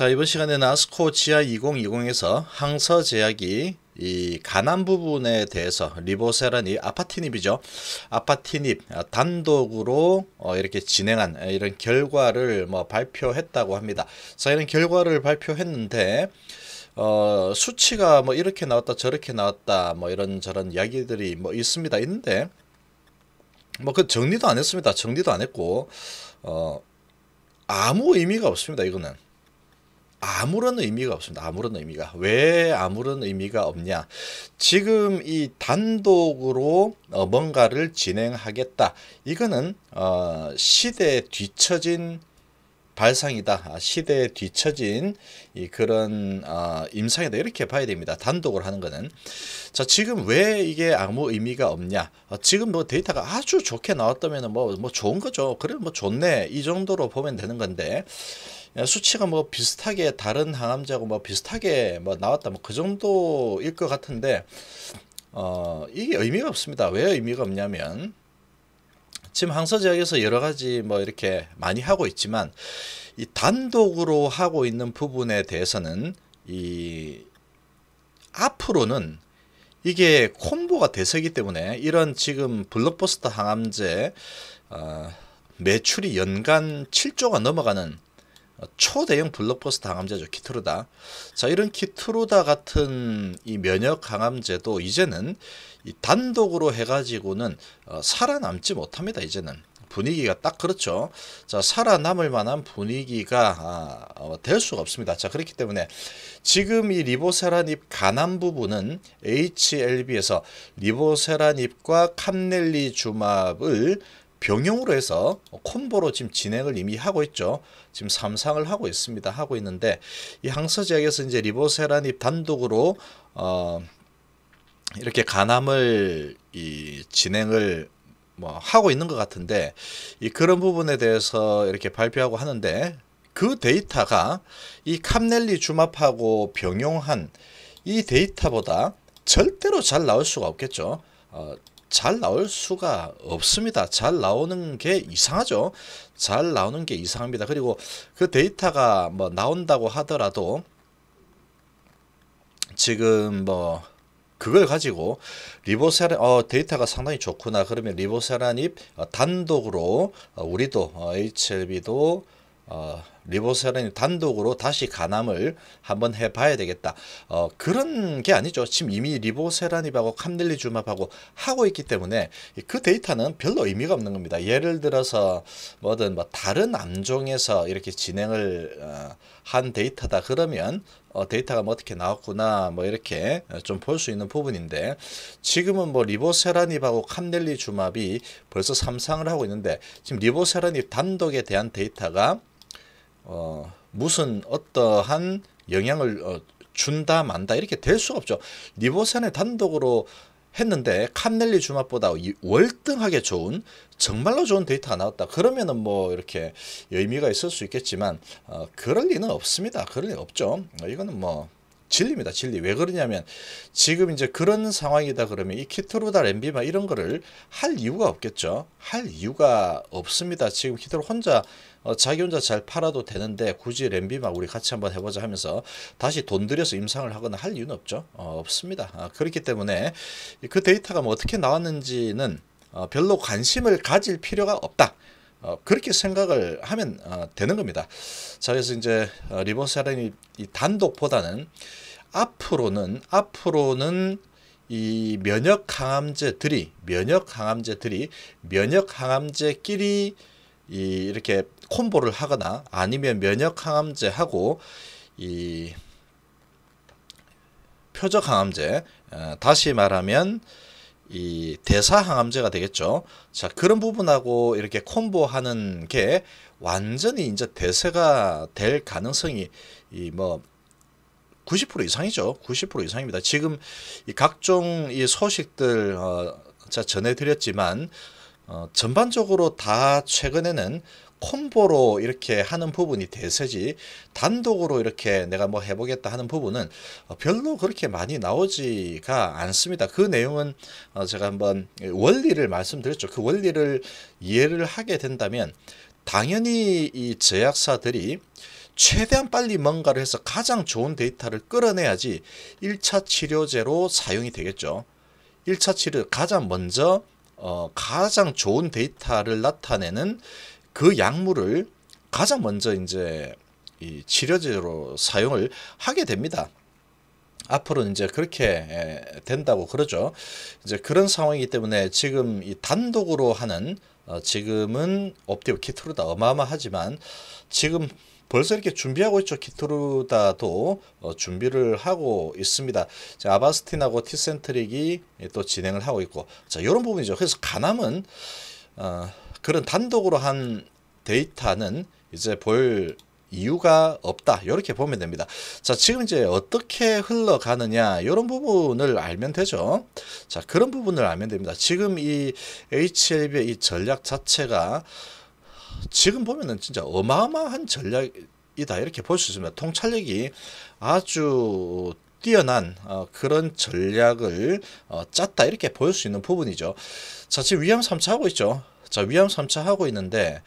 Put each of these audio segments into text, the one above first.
자 이번 시간에는 아스코 지하 2020에서 항서제약이 이 가난 부분에 대해서 리보세란이 아파티닙이죠. 아파티닙 아, 단독으로 어 이렇게 진행한 이런 결과를 뭐 발표했다고 합니다. 자 이런 결과를 발표했는데 어 수치가 뭐 이렇게 나왔다 저렇게 나왔다 뭐 이런 저런 이야기들이 뭐 있습니다. 있는데 뭐 그 정리도 안 했습니다. 정리도 안 했고 어 아무 의미가 없습니다. 이거는. 아무런 의미가 없습니다. 아무런 의미가. 왜 아무런 의미가 없냐. 지금 이 단독으로 어, 뭔가를 진행하겠다. 이거는 어, 시대에 뒤처진 발상이다. 아, 시대에 뒤처진 이 그런 어, 임상이다. 이렇게 봐야 됩니다. 단독을 하는 거는. 자, 지금 왜 이게 아무 의미가 없냐. 어, 지금 뭐 데이터가 아주 좋게 나왔다면 뭐, 뭐 좋은 거죠. 그래, 뭐 좋네. 이 정도로 보면 되는 건데. 수치가 뭐 비슷하게 다른 항암제하고 뭐 비슷하게 뭐 나왔다 뭐그 정도일 것 같은데 어 이게 의미가 없습니다. 왜 의미가 없냐면 지금 항서제약에서 여러 가지 뭐 이렇게 많이 하고 있지만 이 단독으로 하고 있는 부분에 대해서는 이 앞으로는 이게 콤보가 대세기 때문에 이런 지금 블록버스터 항암제 어, 매출이 연간 7조가 넘어가는 초대형 블록버스 터 항암제죠 키트루다. 자 이런 키트루다 같은 이 면역 항암제도 이제는 이 단독으로 해가지고는 어, 살아남지 못합니다. 이제는 분위기가 딱 그렇죠. 자 살아남을 만한 분위기가 아, 어, 될 수가 없습니다. 자 그렇기 때문에 지금 이 리보세라닙 간암 부분은 HLB에서 리보세라닙과 캄넬리주맙을 병용으로 해서 콤보로 지금 진행을 이미 하고 있죠. 지금 삼상을 하고 있습니다. 하고 있는데 이 항서제약에서 이제 리보세란이 단독으로 어 이렇게 간암을 이 진행을 뭐 하고 있는 것 같은데 이 그런 부분에 대해서 이렇게 발표하고 하는데 그 데이터가 이 캄넬리 주맙하고 병용한 이 데이터보다 절대로 잘 나올 수가 없겠죠. 어, 잘 나올 수가 없습니다. 잘 나오는 게 이상하죠. 잘 나오는 게 이상합니다. 그리고 그 데이터가 뭐 나온다고 하더라도 지금 뭐 그걸 가지고 리보세란 어, 데이터가 상당히 좋구나 그러면 리보세란이 단독으로 어, 우리도 HLB도 어, 리보세라님 단독으로 다시 간암을 한번 해봐야 되겠다. 어, 그런 게 아니죠. 지금 이미 리보세라닙하고 캄델리주마하고 하고 있기 때문에 그 데이터는 별로 의미가 없는 겁니다. 예를 들어서 뭐든 뭐 다른 암종에서 이렇게 진행을 어, 한 데이터다 그러면 어, 데이터가 뭐 어떻게 나왔구나 뭐 이렇게 좀 볼 수 있는 부분인데 지금은 뭐 리보세라닙하고 캄델리주마이 벌써 삼상을 하고 있는데 지금 리보세라닙 단독에 대한 데이터가 어, 무슨 어떠한 영향을 어, 준다 만다 이렇게 될 수가 없죠. 리보센의 단독으로 했는데 캄넬리 주맛보다 월등하게 좋은 정말로 좋은 데이터가 나왔다. 그러면은 뭐 이렇게 의미가 있을 수 있겠지만 어, 그럴 리는 없습니다. 그럴 리 없죠. 어, 이거는 뭐 진리입니다. 진리. 왜 그러냐면 지금 이제 그런 상황이다 그러면 이 키트로다 램비마 이런 거를 할 이유가 없겠죠. 할 이유가 없습니다. 지금 키트로 혼자 어, 자기 혼자 잘 팔아도 되는데 굳이 램비마 우리 같이 한번 해보자 하면서 다시 돈 들여서 임상을 하거나 할 이유는 없죠. 어, 없습니다. 아, 그렇기 때문에 그 데이터가 뭐 어떻게 나왔는지는 어, 별로 관심을 가질 필요가 없다. 어, 그렇게 생각을 하면 어, 되는 겁니다. 자, 그래서 이제 어, 리버사렌이 단독보다는 앞으로는 앞으로는 이 면역 항암제들이 면역 항암제들이 면역 항암제끼리 이렇게 콤보를 하거나 아니면 면역 항암제하고 이 표적 항암제 어, 다시 말하면 이 대사항암제가 되겠죠. 자, 그런 부분하고 이렇게 콤보하는 게 완전히 이제 대세가 될 가능성이 이 뭐 90% 이상이죠. 90% 이상입니다. 지금 이 각종 이 소식들 어, 자 전해드렸지만 어, 전반적으로 다 최근에는 콤보로 이렇게 하는 부분이 대세지 단독으로 이렇게 내가 뭐 해보겠다 하는 부분은 어, 별로 그렇게 많이 나오지가 않습니다. 그 내용은 어, 제가 한번 원리를 말씀드렸죠. 그 원리를 이해를 하게 된다면 당연히 이 제약사들이 최대한 빨리 뭔가를 해서 가장 좋은 데이터를 끌어내야지 1차 치료제로 사용이 되겠죠. 1차 치료 가장 먼저 어, 가장 좋은 데이터를 나타내는 그 약물을 가장 먼저 이제 이 치료제로 사용을 하게 됩니다. 앞으로 이제 그렇게 된다고 그러죠. 이제 그런 상황이기 때문에 지금 이 단독으로 하는 어 지금은 옵티브 키트루다 어마어마하지만 지금 벌써 이렇게 준비하고 있죠. 키트루다도 어 준비를 하고 있습니다. 자, 아바스틴하고 티센트릭이 또 진행을 하고 있고 자 이런 부분이죠. 그래서 가남은 어, 그런 단독으로 한 데이터는 이제 볼 이유가 없다 이렇게 보면 됩니다 자 지금 이제 어떻게 흘러가느냐 이런 부분을 알면 되죠 자 그런 부분을 알면 됩니다 지금 이 HLB의 이 전략 자체가 지금 보면은 진짜 어마어마한 전략이다 이렇게 볼 수 있습니다 통찰력이 아주 뛰어난 어, 그런 전략을 어, 짰다 이렇게 보일 수 있는 부분이죠 자 지금 위험 삼차 하고 있죠 자, 위암 3차 하고 있는데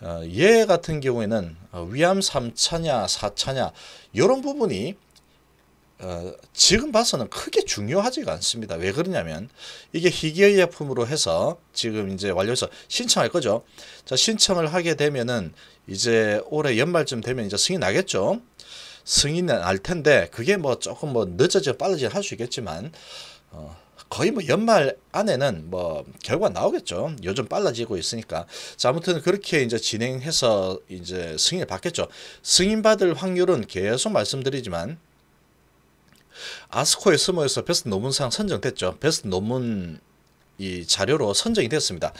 어, 얘 같은 경우에는 어, 위암 3차냐 4차냐 이런 부분이 어, 지금 봐서는 크게 중요하지가 않습니다. 왜 그러냐면 이게 희귀의약품으로 해서 지금 이제 완료해서 신청할 거죠. 자 신청을 하게 되면은 이제 올해 연말쯤 되면 이제 승인 나겠죠. 승인 은알 텐데 그게 뭐 조금 뭐 늦어져 빨라지 할수 있겠지만 어, 거의 뭐 연말 안에는 뭐 결과 나오겠죠. 요즘 빨라지고 있으니까. 자, 아무튼 그렇게 이제 진행해서 이제 승인을 받겠죠. 승인받을 확률은 계속 말씀드리지만 아스코의 스모에서 베스트 논문상 선정됐죠. 베스트 논문 이 자료로 선정이 됐습니다.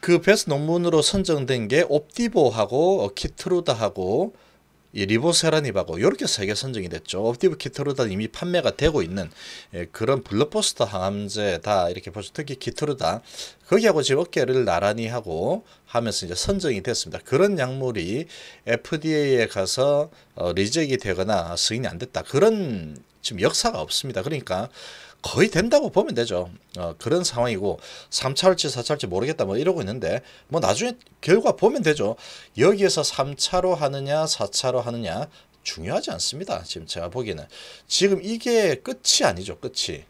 그 베스트 논문으로 선정된 게 옵디보하고 어, 키트루다하고 리보세라닙하고 이렇게 세 개 선정이 됐죠. 옵티브 키트루단 이미 판매가 되고 있는 예, 그런 블록버스터 항암제다 이렇게 보죠. 특히 키트루단 거기하고 지금 어깨를 나란히 하고 하면서 이제 선정이 됐습니다. 그런 약물이 FDA에 가서 어, 리젝이 되거나 승인이 안 됐다. 그런 지금 역사가 없습니다. 그러니까 거의 된다고 보면 되죠. 어, 그런 상황이고 3차할지4차할지 모르겠다 뭐 이러고 있는데 뭐 나중에 결과 보면 되죠. 여기에서 3차로 하느냐 4차로 하느냐 중요하지 않습니다. 지금 제가 보기에는 지금 이게 끝이 아니죠. 끝이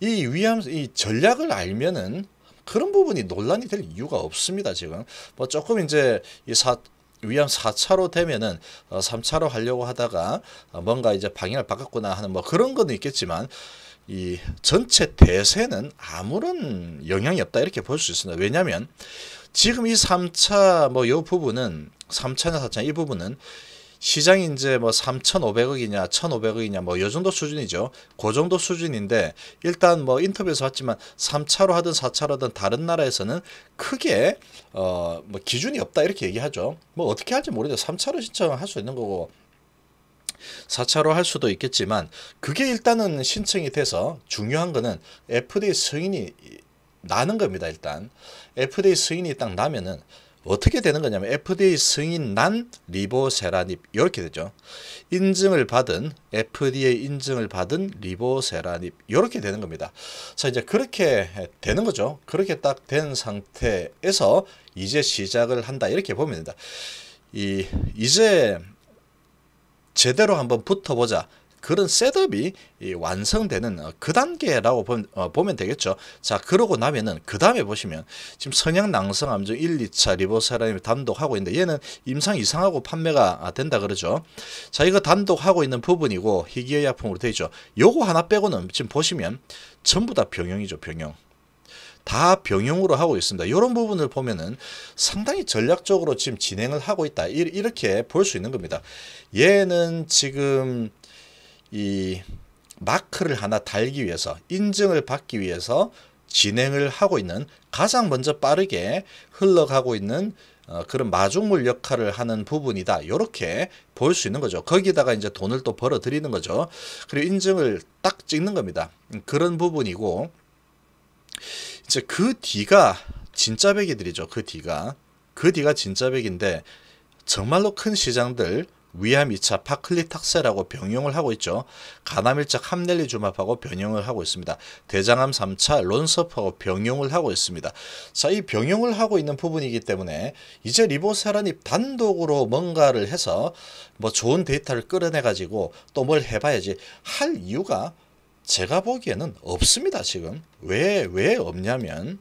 이위암이 전략을 알면은 그런 부분이 논란이 될 이유가 없습니다. 지금 뭐 조금 이제 이 사 위암 4차로 되면은 어, 3차로 하려고 하다가 뭔가 이제 방향을 바꿨구나 하는 뭐 그런 건 있겠지만 이 전체 대세는 아무런 영향이 없다 이렇게 볼 수 있습니다. 왜냐하면 지금 이 3차 뭐 요 부분은 3차나 4차 이 부분은 시장이 이제 뭐 3,500억이냐 1,500억이냐 뭐 요 정도 수준이죠. 그 정도 수준인데 일단 뭐 인터뷰에서 봤지만 3차로 하든 4차로 하든 다른 나라에서는 크게 어 뭐 기준이 없다 이렇게 얘기하죠. 뭐 어떻게 할지 모르죠. 3차로 신청할 수 있는 거고 4차로 할 수도 있겠지만 그게 일단은 신청이 돼서 중요한 거는 FDA 승인이 나는 겁니다. 일단 FDA 승인이 딱 나면은 어떻게 되는 거냐면 FDA 승인 난 리보세라닙 이렇게 되죠. 인증을 받은 FDA 인증을 받은 리보세라닙 이렇게 되는 겁니다. 자 이제 그렇게 되는 거죠. 그렇게 딱 된 상태에서 이제 시작을 한다 이렇게 보면 된다. 이 이제 제대로 한번 붙어보자. 그런 셋업이 완성되는 어, 그 단계라고 어, 보면, 되겠죠. 자, 그러고 나면은 그 다음에 보시면 지금 성향 낭성 암증 1, 2차 리보사라이 단독하고 있는데 얘는 임상 이상하고 판매가 된다 그러죠. 자, 이거 단독하고 있는 부분이고 희귀의약품으로 되어 있죠. 요거 하나 빼고는 지금 보시면 전부 다 병용이죠, 병용. 다 병용으로 하고 있습니다. 이런 부분을 보면은 상당히 전략적으로 지금 진행을 하고 있다. 이렇게 볼 수 있는 겁니다. 얘는 지금 이 마크를 하나 달기 위해서 인증을 받기 위해서 진행을 하고 있는 가장 먼저 빠르게 흘러가고 있는 어, 그런 마중물 역할을 하는 부분이다. 이렇게 볼 수 있는 거죠. 거기다가 이제 돈을 또 벌어들이는 거죠. 그리고 인증을 딱 찍는 겁니다. 그런 부분이고 이제 그 뒤가 진짜 백이들이죠. 그 뒤가. 그 뒤가 진짜 백인데 정말로 큰 시장들 위암 2차 파클리탁세라고 병용을 하고 있죠. 가나밀차함넬리주마하고 병용을 하고 있습니다. 대장암 3차 론섭하고 병용을 하고 있습니다. 자, 이 병용을 하고 있는 부분이기 때문에 이제 리보세라닙 단독으로 뭔가를 해서 뭐 좋은 데이터를 끌어내 가지고 또 뭘 해봐야지 할 이유가 제가 보기에는 없습니다. 지금 왜 왜 없냐면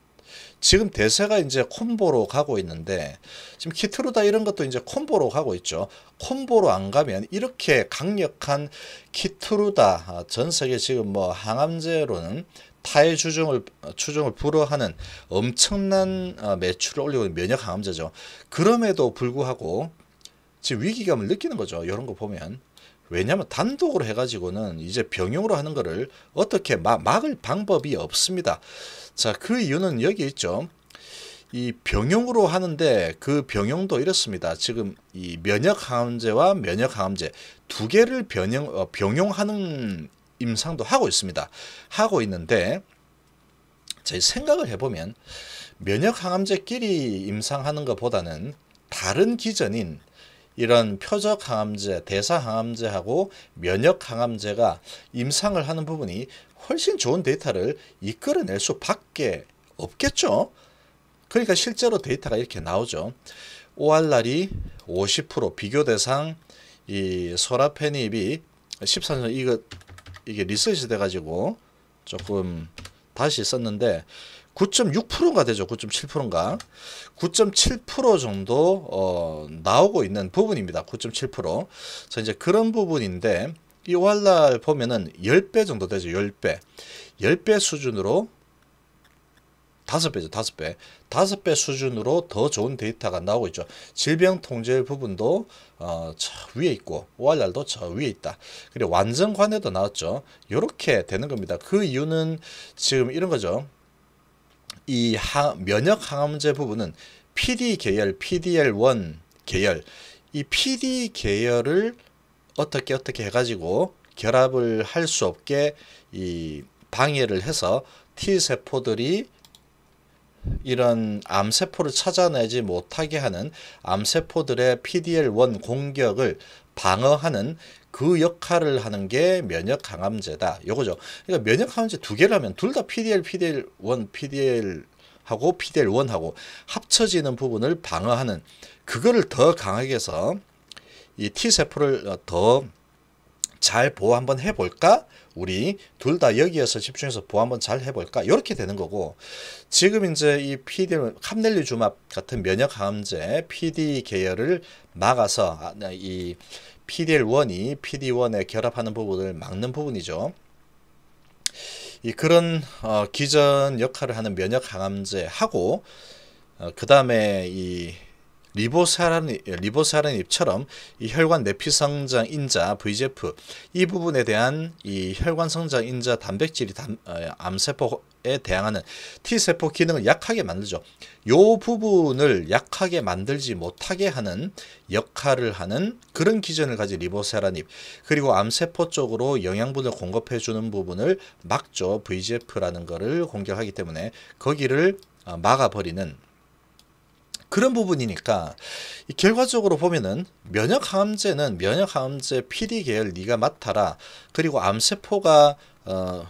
지금 대세가 이제 콤보로 가고 있는데 지금 키트루다 이런 것도 이제 콤보로 가고 있죠. 콤보로 안 가면 이렇게 강력한 키트루다 아, 전 세계 지금 뭐 항암제로는 타의 추종을 추종을 불허하는 엄청난 어, 매출을 올리고 있는 면역 항암제죠. 그럼에도 불구하고 지금 위기감을 느끼는 거죠. 이런 거 보면 왜냐하면 단독으로 해가지고는 이제 병용으로 하는 거를 어떻게 막, 막을 방법이 없습니다. 자, 그 이유는 여기 있죠. 이 병용으로 하는데 그 병용도 이렇습니다. 지금 이 면역항암제와 면역항암제 두 개를 병용, 어, 병용하는 임상도 하고 있습니다. 하고 있는데 제 생각을 해보면 면역항암제끼리 임상하는 것보다는 다른 기전인 이런 표적 항암제, 대사 항암제하고 면역 항암제가 임상을 하는 부분이 훨씬 좋은 데이터를 이끌어낼 수밖에 없겠죠. 그러니까 실제로 데이터가 이렇게 나오죠. 오알날이50% 비교 대상 이 소라페닙이 13년 이거 이게 리서치 돼 가지고 조금 다시 썼는데 9.6%가 되죠. 9.7%인가. 9.7% 정도 어, 나오고 있는 부분입니다. 9.7%. 그래서 이제 그런 부분인데 이 5월날 보면은 10배 정도 되죠. 10배. 10배 수준으로 5배죠. 5배. 5배 수준으로 더 좋은 데이터가 나오고 있죠. 질병 통제 부분도 어, 저 위에 있고 ORR도 저 위에 있다. 그리고 완전 관해도 나왔죠. 이렇게 되는 겁니다. 그 이유는 지금 이런 거죠. 이 하, 면역 항암제 부분은 PD 계열, PDL1 계열 이 PD 계열을 어떻게 어떻게 해가지고 결합을 할 수 없게 이 방해를 해서 T 세포들이 이런 암세포를 찾아내지 못하게 하는 암세포들의 PD-L1 공격을 방어하는 그 역할을 하는 게 면역 강함제다. 요거죠. 그러니까 면역 강함제 두 개를 하면 둘 다 PDL, PDL 1, PDL 하고 PDL 1하고 합쳐지는 부분을 방어하는 그거를 더 강하게 해서 이 T 세포를 어, 더잘 보호 한번 해볼까? 우리 둘 다 여기에서 집중해서 보호 한번 잘 해볼까? 이렇게 되는 거고 지금 이제 이 PD 캄넬리주맙 같은 면역 항암제 PD 계열을 막아서 아, 네, 이 PDL1이 PD1에 결합하는 부분을 막는 부분이죠. 이 그런 어, 기전 역할을 하는 면역 항암제하고 어, 그 다음에 이 리보사란, 리보사는 잎처럼 이 혈관 내피 성장 인자 VGF 이 부분에 대한 이 혈관 성장 인자 단백질이 담, 어, 암세포에 대항하는 T세포 기능을 약하게 만들죠. 요 부분을 약하게 만들지 못하게 하는 역할을 하는 그런 기전을 가진 리보세라잎 그리고 암세포 쪽으로 영양분을 공급해 주는 부분을 막죠. VGF라는 거를 공격하기 때문에 거기를 어, 막아버리는 그런 부분이니까 결과적으로 보면은 면역 항암제는 면역 항암제 PD 계열 네가 맡아라. 그리고 암세포가 어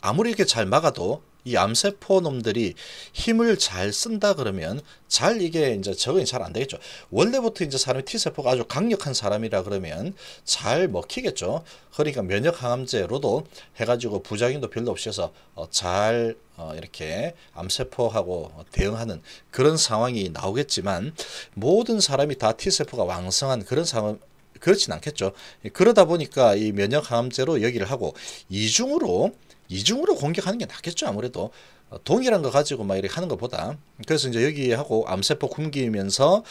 아무리 이렇게 잘 막아도 이 암세포 놈들이 힘을 잘 쓴다 그러면 잘 이게 이제 적응이 잘 안 되겠죠. 원래부터 이제 사람이 T세포가 아주 강력한 사람이라 그러면 잘 먹히겠죠. 그러니까 면역항암제로도 해가지고 부작용도 별로 없이 해서 어잘어 어, 이렇게 암세포하고 대응하는 그런 상황이 나오겠지만 모든 사람이 다 T세포가 왕성한 그런 상황 그렇진 않겠죠. 그러다 보니까 이 면역 항암제로 여기를 하고 이중으로 이중으로 공격하는 게 낫겠죠 아무래도 어, 동일한 거 가지고 막 이렇게 하는 것보다 그래서 이제 여기하고 암세포 굶기면서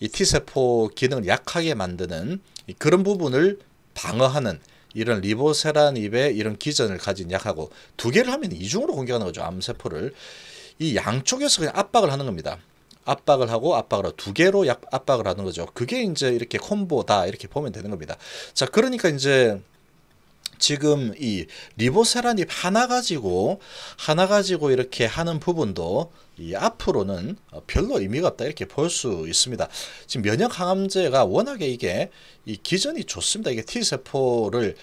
이 T세포 기능을 약하게 만드는 그런 부분을 방어하는 이런 리보세라입의 이런 기전을 가진 약하고 두 개를 하면 이중으로 공격하는 거죠 암세포를 이 양쪽에서 그냥 압박을 하는 겁니다 압박을 하고 압박을 하고 두 개로 약, 압박을 하는 거죠. 그게 이제 이렇게 콤보다 이렇게 보면 되는 겁니다. 자, 그러니까 이제 지금 이 리보세라닙 하나 가지고 하나 가지고 이렇게 하는 부분도 이 앞으로는 어, 별로 의미가 없다 이렇게 볼 수 있습니다. 지금 면역 항암제가 워낙에 이게 이 기전이 좋습니다. 이게 T 세포를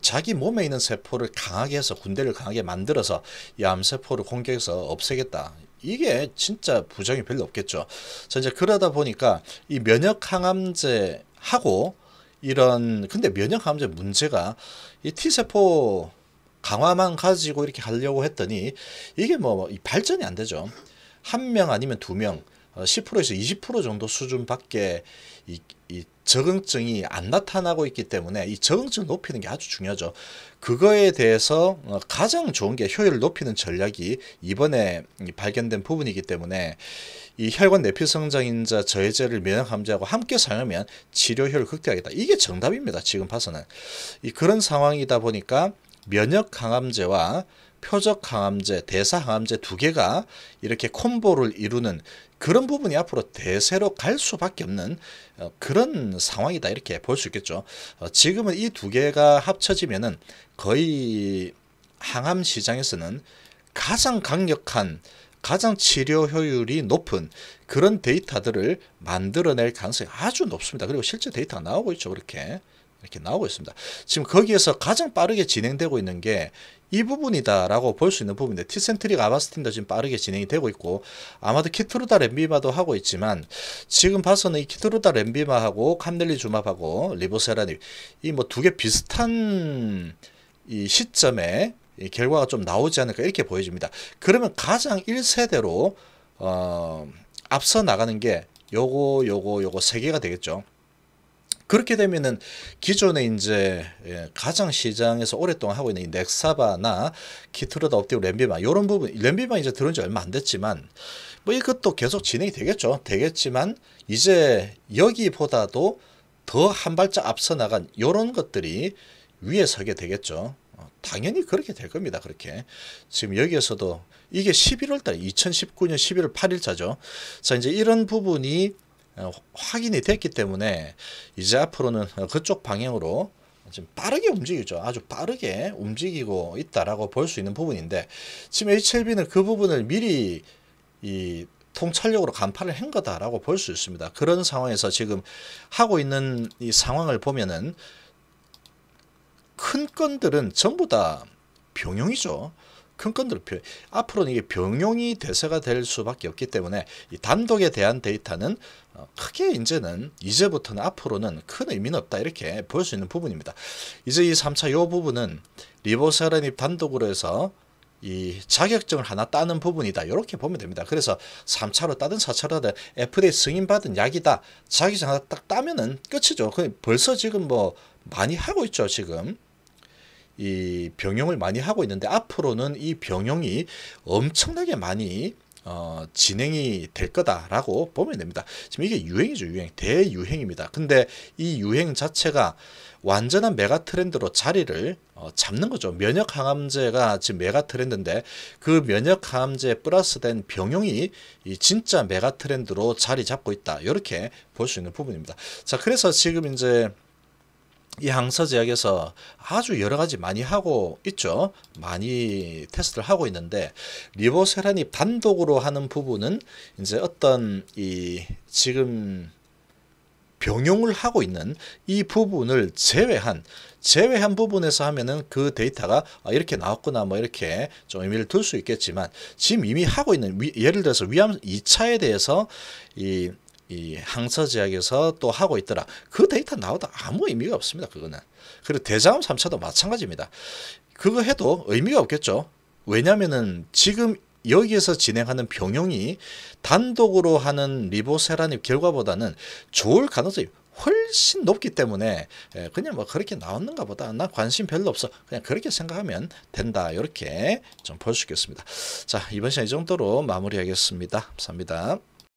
자기 몸에 있는 세포를 강하게 해서 군대를 강하게 만들어서 이 암세포를 공격해서 없애겠다 이게 진짜 부정이 별로 없겠죠. 자, 이제 그러다 보니까 이 면역 항암제하고 이런 근데 면역 항암제 문제가 이 T세포 강화만 가지고 이렇게 하려고 했더니 이게 뭐, 뭐 발전이 안 되죠. 한 명 아니면 두 명, 10%에서 어, 20% 정도 수준밖에 이, 이 적응증이 안 나타나고 있기 때문에 이 적응증 높이는 게 아주 중요하죠. 그거에 대해서 어, 가장 좋은 게 효율을 높이는 전략이 이번에 발견된 부분이기 때문에 이 혈관 내피 성장인자 저해제를 면역 함제하고 함께 사용하면 치료 효율을 극대화하겠다. 이게 정답입니다. 지금 봐서는. 이 그런 상황이다 보니까 면역 항암제와 표적 항암제, 대사 항암제 두 개가 이렇게 콤보를 이루는 그런 부분이 앞으로 대세로 갈 수밖에 없는 어, 그런 상황이다 이렇게 볼 수 있겠죠. 어, 지금은 이 두 개가 합쳐지면은 거의 항암 시장에서는 가장 강력한 가장 치료 효율이 높은 그런 데이터들을 만들어낼 가능성이 아주 높습니다. 그리고 실제 데이터가 나오고 있죠. 그렇게. 이렇게 나오고 있습니다. 지금 거기에서 가장 빠르게 진행되고 있는 게 이 부분이다라고 볼 수 있는 부분인데 티센트릭 아바스틴도 지금 빠르게 진행이 되고 있고 아마도 키트루다 렘비마도 하고 있지만 지금 봐서는 이 키트루다 렘비마하고 캄넬리 주마하고 리보세라닙 이뭐 두 개 비슷한 이 시점에 이 결과가 좀 나오지 않을까 이렇게 보여집니다. 그러면 가장 1세대로 어 앞서 나가는 게 요거 요거 요거 세 개가 되겠죠. 그렇게 되면은 기존에 이제 예, 가장 시장에서 오랫동안 하고 있는 넥사바나 키트르다 옵티브 램비바 이런 부분 램비바 이제 들어온 지 얼마 안 됐지만 뭐 이것도 계속 진행이 되겠죠 되겠지만 이제 여기보다도 더 한 발짝 앞서 나간 이런 것들이 위에 서게 되겠죠 어, 당연히 그렇게 될 겁니다 그렇게 지금 여기에서도 이게 11월달 2019년 11월 8일자죠 자 이제 이런 부분이 어, 확인이 됐기 때문에 이제 앞으로는 그쪽 방향으로 지금 빠르게 움직이죠. 아주 빠르게 움직이고 있다라고 볼 수 있는 부분인데 지금 HLB는 그 부분을 미리 이 통찰력으로 간파를 한 거다라고 볼 수 있습니다. 그런 상황에서 지금 하고 있는 이 상황을 보면은 큰 건들은 전부 다 병용이죠. 큰 건들 필요. 앞으로는 이게 병용이 대세가 될 수밖에 없기 때문에 이 단독에 대한 데이터는 어, 크게 이제는 이제부터는 앞으로는 큰 의미는 없다 이렇게 볼 수 있는 부분입니다. 이제 이 3차 요 부분은 리보세라닙 단독으로 해서 이 자격증을 하나 따는 부분이다 이렇게 보면 됩니다 그래서 3차로 따든 4차로 따든 FDA 승인받은 약이다 자격증 하나 딱 따면은 끝이죠 벌써 지금 뭐 많이 하고 있죠 지금 이 병용을 많이 하고 있는데 앞으로는 이 병용이 엄청나게 많이 어, 진행이 될 거다라고 보면 됩니다. 지금 이게 유행이죠, 유행. 대유행입니다. 근데 이 유행 자체가 완전한 메가 트렌드로 자리를 어, 잡는 거죠. 면역 항암제가 지금 메가 트렌드인데 그 면역 항암제 플러스된 병용이 이 진짜 메가 트렌드로 자리 잡고 있다. 이렇게 볼 수 있는 부분입니다. 자, 그래서 지금 이제 이 항서 제약에서 아주 여러 가지 많이 하고 있죠. 많이 테스트를 하고 있는데 리보세란이 단독으로 하는 부분은 이제 어떤 이 지금 병용을 하고 있는 이 부분을 제외한 제외한 부분에서 하면은 그 데이터가 아, 이렇게 나왔구나 뭐 이렇게 좀 의미를 둘 수 있겠지만 지금 이미 하고 있는 예를 들어서 위암 2차에 대해서 이이 항서 제약에서 또 하고 있더라. 그 데이터 나와도 아무 의미가 없습니다. 그거는. 그리고 대자음 3차도 마찬가지입니다. 그거 해도 의미가 없겠죠. 왜냐면은 지금 여기에서 진행하는 병용이 단독으로 하는 리보세라닙 결과보다는 좋을 가능성이 훨씬 높기 때문에 예, 그냥 뭐 그렇게 나왔는가 보다 나 관심 별로 없어 그냥 그렇게 생각하면 된다 이렇게 좀 볼 수 있겠습니다 자 이번 시간 이 정도로 마무리하겠습니다 감사합니다